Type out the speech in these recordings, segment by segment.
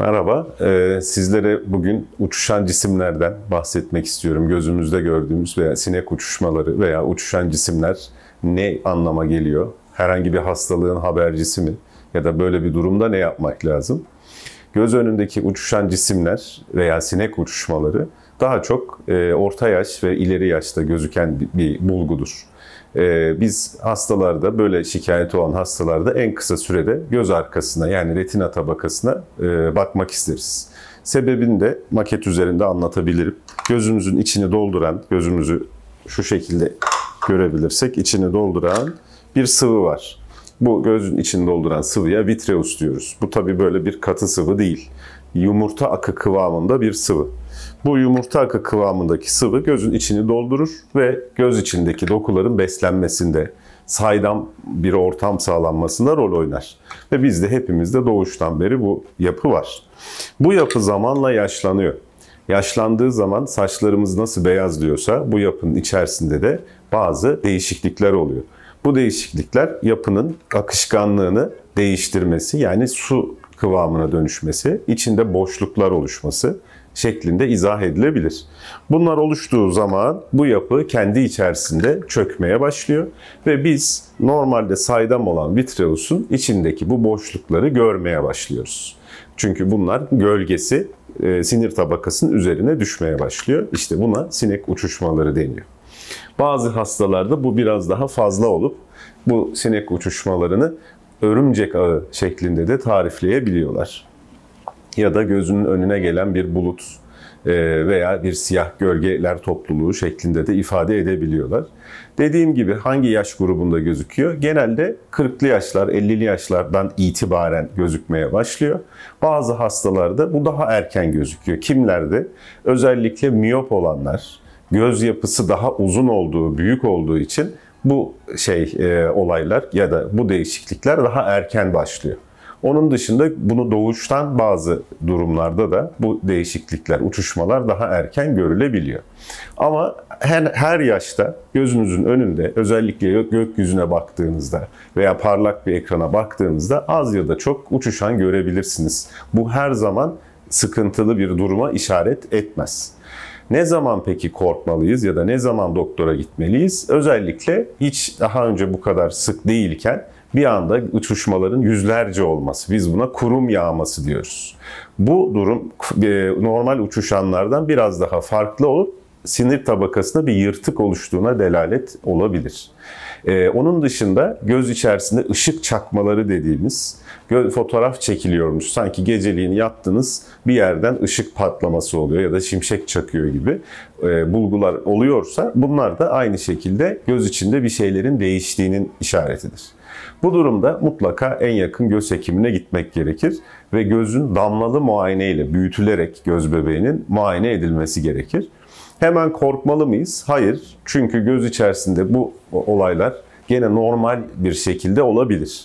Merhaba, ee, sizlere bugün uçuşan cisimlerden bahsetmek istiyorum. Gözümüzde gördüğümüz veya sinek uçuşmaları veya uçuşan cisimler ne anlama geliyor? Herhangi bir hastalığın habercisi mi? Ya da böyle bir durumda ne yapmak lazım? Göz önündeki uçuşan cisimler veya sinek uçuşmaları daha çok e, orta yaş ve ileri yaşta gözüken bir, bir bulgudur. E, biz hastalarda böyle şikayeti olan hastalarda en kısa sürede göz arkasına yani retina tabakasına e, bakmak isteriz. Sebebini de maket üzerinde anlatabilirim. Gözümüzün içini dolduran, gözümüzü şu şekilde görebilirsek içini dolduran bir sıvı var. Bu gözün içini dolduran sıvıya vitreus diyoruz. Bu tabi böyle bir katı sıvı değil. Yumurta akı kıvamında bir sıvı. Bu yumurta akı kıvamındaki sıvı gözün içini doldurur ve göz içindeki dokuların beslenmesinde, saydam bir ortam sağlanmasında rol oynar. Ve bizde hepimizde doğuştan beri bu yapı var. Bu yapı zamanla yaşlanıyor. Yaşlandığı zaman saçlarımız nasıl beyazlıyorsa bu yapının içerisinde de bazı değişiklikler oluyor. Bu değişiklikler yapının akışkanlığını değiştirmesi yani su kıvamına dönüşmesi, içinde boşluklar oluşması şeklinde izah edilebilir. Bunlar oluştuğu zaman bu yapı kendi içerisinde çökmeye başlıyor ve biz normalde saydam olan Vitreus'un içindeki bu boşlukları görmeye başlıyoruz. Çünkü bunlar gölgesi e, sinir tabakasının üzerine düşmeye başlıyor. İşte buna sinek uçuşmaları deniyor. Bazı hastalarda bu biraz daha fazla olup bu sinek uçuşmalarını örümcek ağı şeklinde de tarifleyebiliyorlar ya da gözünün önüne gelen bir bulut e, veya bir siyah gölgeler topluluğu şeklinde de ifade edebiliyorlar. Dediğim gibi hangi yaş grubunda gözüküyor? Genelde 40'lı yaşlar, 50'li yaşlardan itibaren gözükmeye başlıyor. Bazı hastalarda bu daha erken gözüküyor. Kimlerde? Özellikle miyop olanlar, göz yapısı daha uzun olduğu, büyük olduğu için bu şey e, olaylar ya da bu değişiklikler daha erken başlıyor. Onun dışında bunu doğuştan bazı durumlarda da bu değişiklikler, uçuşmalar daha erken görülebiliyor. Ama her, her yaşta gözünüzün önünde özellikle gökyüzüne baktığınızda veya parlak bir ekrana baktığınızda az ya da çok uçuşan görebilirsiniz. Bu her zaman sıkıntılı bir duruma işaret etmez. Ne zaman peki korkmalıyız ya da ne zaman doktora gitmeliyiz? Özellikle hiç daha önce bu kadar sık değilken bir anda uçuşmaların yüzlerce olması. Biz buna kurum yağması diyoruz. Bu durum e, normal uçuşanlardan biraz daha farklı olup sinir tabakasında bir yırtık oluştuğuna delalet olabilir. Ee, onun dışında göz içerisinde ışık çakmaları dediğimiz fotoğraf çekiliyormuş. Sanki geceliğin yattınız bir yerden ışık patlaması oluyor ya da şimşek çakıyor gibi e, bulgular oluyorsa bunlar da aynı şekilde göz içinde bir şeylerin değiştiğinin işaretidir. Bu durumda mutlaka en yakın göz hekimine gitmek gerekir ve gözün damlalı muayene ile büyütülerek göz bebeğinin muayene edilmesi gerekir. Hemen korkmalı mıyız? Hayır. Çünkü göz içerisinde bu olaylar gene normal bir şekilde olabilir.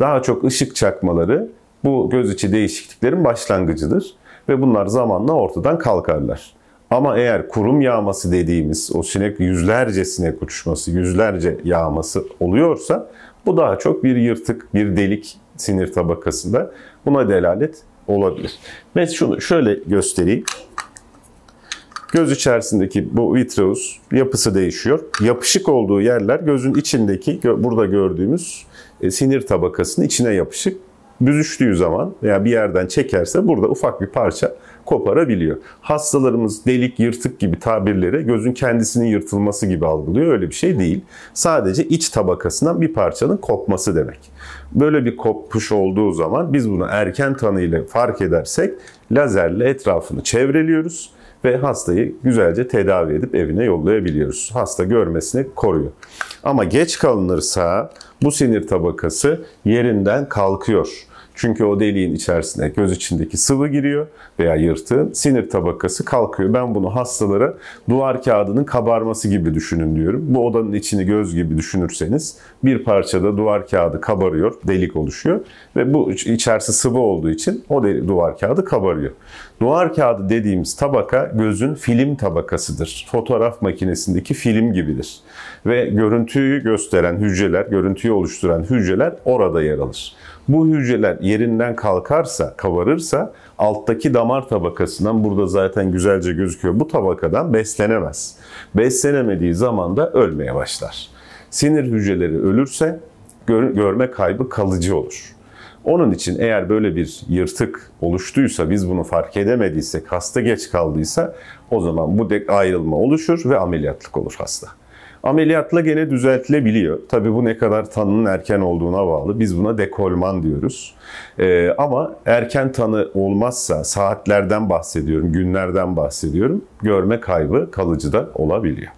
Daha çok ışık çakmaları bu göz içi değişikliklerin başlangıcıdır ve bunlar zamanla ortadan kalkarlar. Ama eğer kurum yağması dediğimiz o sinek yüzlerce sinek uçuşması, yüzlerce yağması oluyorsa bu daha çok bir yırtık, bir delik sinir tabakasında buna delalet olabilir. Ben şunu şöyle göstereyim. Göz içerisindeki bu vitreus yapısı değişiyor. Yapışık olduğu yerler gözün içindeki burada gördüğümüz e, sinir tabakasının içine yapışık. Büzüştüğü zaman veya bir yerden çekerse burada ufak bir parça koparabiliyor. Hastalarımız delik, yırtık gibi tabirleri gözün kendisinin yırtılması gibi algılıyor. Öyle bir şey değil. Sadece iç tabakasından bir parçanın kopması demek. Böyle bir kopuş olduğu zaman biz bunu erken tanıyla fark edersek lazerle etrafını çevreliyoruz ve hastayı güzelce tedavi edip evine yollayabiliyoruz. Hasta görmesini koruyor. Ama geç kalınırsa bu sinir tabakası yerinden kalkıyor çünkü o deliğin içerisine göz içindeki sıvı giriyor veya yırtığın sinir tabakası kalkıyor. Ben bunu hastalara duvar kağıdının kabarması gibi düşünün diyorum. Bu odanın içini göz gibi düşünürseniz bir parçada duvar kağıdı kabarıyor, delik oluşuyor ve bu içerisi sıvı olduğu için o deli, duvar kağıdı kabarıyor. Duvar kağıdı dediğimiz tabaka gözün film tabakasıdır. Fotoğraf makinesindeki film gibidir. Ve görüntüyü gösteren hücreler, görüntüyü oluşturan hücreler orada yer alır. Bu hücreler yerinden kalkarsa, kabarırsa, alttaki damar tabakasından burada zaten güzelce gözüküyor. Bu tabakadan beslenemez. Beslenemediği zaman da ölmeye başlar. Sinir hücreleri ölürse gör, görme kaybı kalıcı olur. Onun için eğer böyle bir yırtık oluştuysa, biz bunu fark edemediysek, hasta geç kaldıysa o zaman bu ayrılma oluşur ve ameliyatlık olur hasta. Ameliyatla gene düzeltilebiliyor. Tabii bu ne kadar tanının erken olduğuna bağlı. Biz buna dekolman diyoruz. Ee, ama erken tanı olmazsa saatlerden bahsediyorum, günlerden bahsediyorum. Görme kaybı kalıcı da olabiliyor.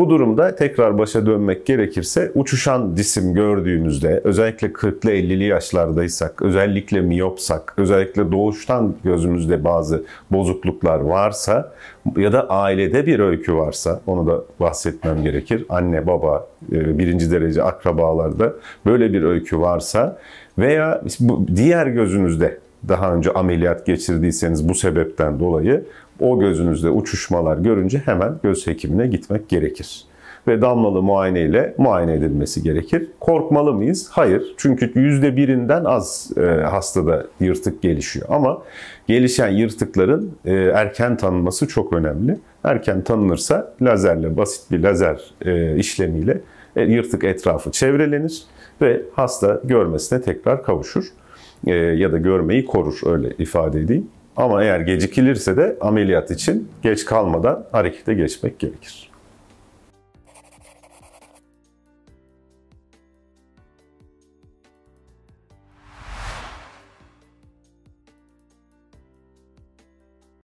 Bu durumda tekrar başa dönmek gerekirse uçuşan disim gördüğümüzde özellikle 40'lı 50'li yaşlardaysak, özellikle miyopsak, özellikle doğuştan gözümüzde bazı bozukluklar varsa ya da ailede bir öykü varsa onu da bahsetmem gerekir. Anne, baba, e, birinci derece akrabalarda böyle bir öykü varsa veya diğer gözünüzde daha önce ameliyat geçirdiyseniz bu sebepten dolayı o gözünüzde uçuşmalar görünce hemen göz hekimine gitmek gerekir. Ve damlalı muayene ile muayene edilmesi gerekir. Korkmalı mıyız? Hayır. Çünkü yüzde birinden az e, hastada yırtık gelişiyor. Ama gelişen yırtıkların e, erken tanınması çok önemli. Erken tanınırsa lazerle, basit bir lazer e, işlemiyle e, yırtık etrafı çevrelenir ve hasta görmesine tekrar kavuşur. E, ya da görmeyi korur öyle ifade edeyim. Ama eğer gecikilirse de ameliyat için geç kalmadan harekete geçmek gerekir.